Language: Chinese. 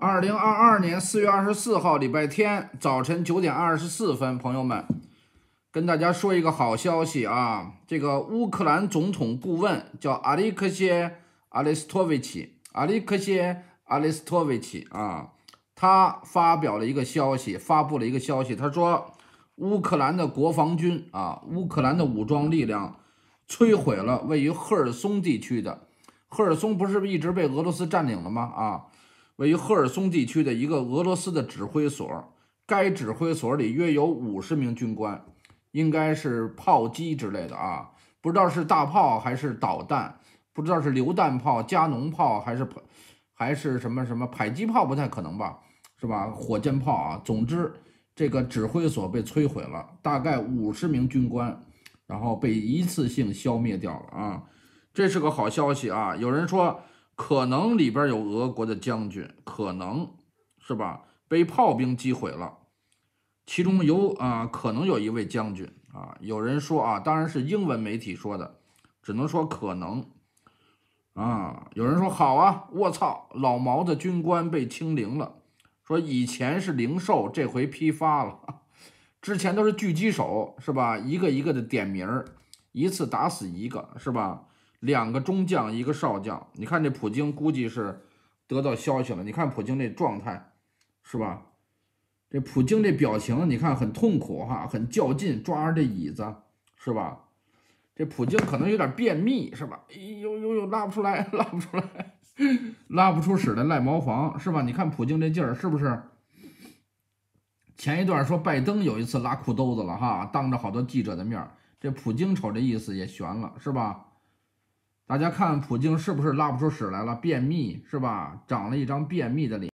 二零二二年四月二十四号礼拜天早晨九点二十四分，朋友们，跟大家说一个好消息啊！这个乌克兰总统顾问叫阿里克谢·阿里斯托维奇，阿里克谢·阿里斯托维奇啊，他发表了一个消息，发布了一个消息，他说，乌克兰的国防军啊，乌克兰的武装力量摧毁了位于赫尔松地区的，赫尔松不是一直被俄罗斯占领了吗？啊！位于赫尔松地区的一个俄罗斯的指挥所，该指挥所里约有五十名军官，应该是炮击之类的啊，不知道是大炮还是导弹，不知道是榴弹炮、加农炮还是还是什么什么迫击炮，不太可能吧，是吧？火箭炮啊，总之这个指挥所被摧毁了，大概五十名军官，然后被一次性消灭掉了啊，这是个好消息啊！有人说。可能里边有俄国的将军，可能是吧？被炮兵击毁了，其中有啊，可能有一位将军啊。有人说啊，当然是英文媒体说的，只能说可能啊。有人说好啊，我操，老毛的军官被清零了，说以前是零售，这回批发了，之前都是狙击手是吧？一个一个的点名儿，一次打死一个是吧？两个中将，一个少将。你看这普京，估计是得到消息了。你看普京这状态，是吧？这普京这表情，你看很痛苦哈，很较劲，抓着这椅子，是吧？这普京可能有点便秘，是吧？哎呦呦呦，拉不出来，拉不出来，拉不出屎来，赖茅房，是吧？你看普京这劲儿，是不是？前一段说拜登有一次拉裤兜子了哈，当着好多记者的面。这普京瞅这意思也悬了，是吧？大家看，普京是不是拉不出屎来了？便秘是吧？长了一张便秘的脸。